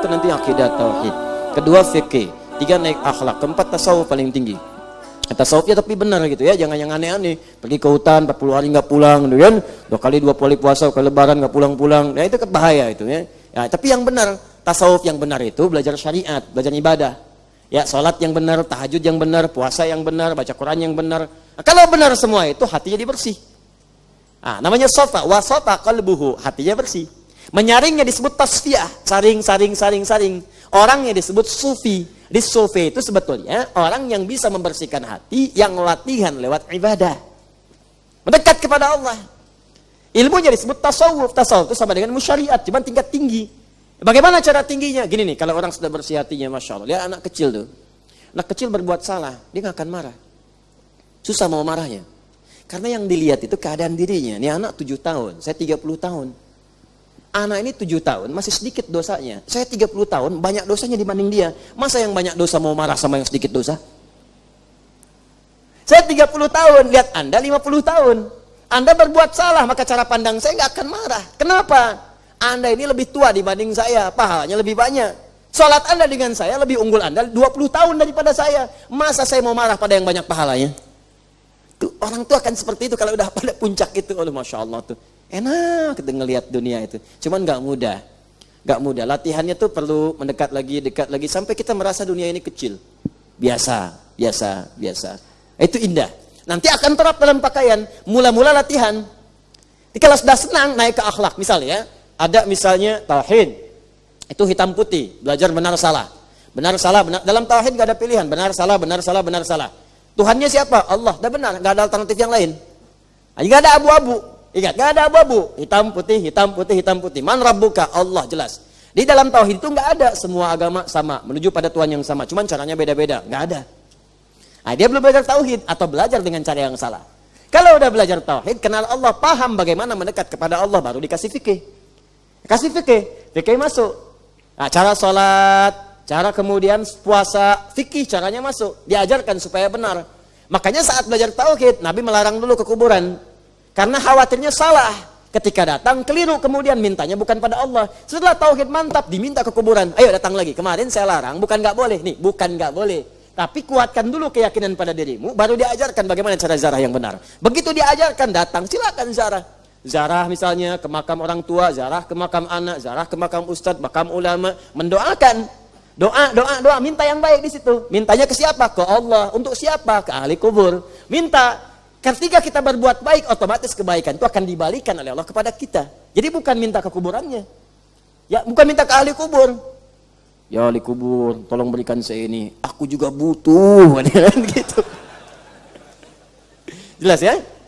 satu nanti akidah tauhid kedua fikih tiga naik akhlak keempat tasawuf paling tinggi nah, tasawuf ya tapi benar gitu ya jangan yang aneh-aneh pergi ke hutan 40 hari nggak pulang gitu kan dua kali dua kali puasa ke lebaran nggak pulang-pulang ya itu bahaya itu ya. ya tapi yang benar tasawuf yang benar itu belajar syariat belajar ibadah ya sholat yang benar tahajud yang benar puasa yang benar baca Quran yang benar nah, kalau benar semua itu hatinya dibersih ah namanya sofa wasofa kalbuhu hatinya bersih Menyaringnya disebut tasfiah, saring, saring, saring, saring. Orangnya disebut sufi. Di sufi itu sebetulnya orang yang bisa membersihkan hati yang latihan lewat ibadah. Mendekat kepada Allah. Ilmunya disebut tasawuf. Tasawuf itu sama dengan musyariat, cuman tingkat tinggi. Bagaimana cara tingginya? Gini nih, kalau orang sudah bersih hatinya, Masya Allah. Lihat anak kecil tuh. Anak kecil berbuat salah, dia gak akan marah. Susah mau marahnya. Karena yang dilihat itu keadaan dirinya. Ini anak 7 tahun, saya 30 tahun. Anak ini tujuh tahun, masih sedikit dosanya. Saya 30 tahun, banyak dosanya dibanding dia. Masa yang banyak dosa mau marah sama yang sedikit dosa? Saya 30 tahun, lihat Anda 50 tahun. Anda berbuat salah, maka cara pandang saya nggak akan marah. Kenapa? Anda ini lebih tua dibanding saya, pahalanya lebih banyak. Salat Anda dengan saya lebih unggul Anda 20 tahun daripada saya. Masa saya mau marah pada yang banyak pahalanya? Tuh, orang tua akan seperti itu kalau udah pada puncak itu. Oh, Masya Allah tuh. Enak kita ngelihat dunia itu. Cuman nggak mudah. Nggak mudah. Latihannya tuh perlu mendekat lagi, dekat lagi sampai kita merasa dunia ini kecil. Biasa, biasa, biasa. Itu indah. Nanti akan terap dalam pakaian. Mula-mula latihan. Di kalau sudah senang naik ke akhlak misalnya, ada misalnya tauhid. Itu hitam putih, belajar benar salah. Benar salah, benar dalam tauhid gak ada pilihan, benar salah, benar salah, benar salah. Tuhannya siapa? Allah, dah benar, gak ada alternatif yang lain. Gak ada abu-abu, Ingat, nggak ada abu-abu. Hitam putih, hitam putih, hitam putih. Man rabbuka? Allah jelas. Di dalam tauhid itu nggak ada semua agama sama menuju pada Tuhan yang sama. Cuman caranya beda-beda, nggak ada. Nah, dia belum belajar tauhid atau belajar dengan cara yang salah. Kalau udah belajar tauhid, kenal Allah, paham bagaimana mendekat kepada Allah, baru dikasih fikih. Kasih fikih, fikih masuk. Nah, cara sholat, cara kemudian puasa, fikih caranya masuk. Diajarkan supaya benar. Makanya saat belajar tauhid, Nabi melarang dulu ke kuburan. Karena khawatirnya salah. Ketika datang keliru kemudian mintanya bukan pada Allah. Setelah tauhid mantap diminta ke kuburan. Ayo datang lagi. Kemarin saya larang bukan nggak boleh nih, bukan nggak boleh. Tapi kuatkan dulu keyakinan pada dirimu baru diajarkan bagaimana cara zarah yang benar. Begitu diajarkan datang silakan zarah. Zarah misalnya ke makam orang tua, zarah ke makam anak, zarah ke makam ustad makam ulama, mendoakan. Doa, doa, doa, minta yang baik di situ. Mintanya ke siapa? Ke Allah. Untuk siapa? Ke ahli kubur. Minta Ketika kita berbuat baik, otomatis kebaikan itu akan dibalikan oleh Allah kepada kita. Jadi bukan minta ke kuburannya. Ya, bukan minta ke ahli kubur. Ya ahli kubur, tolong berikan saya ini. Aku juga butuh. gitu. Jelas ya?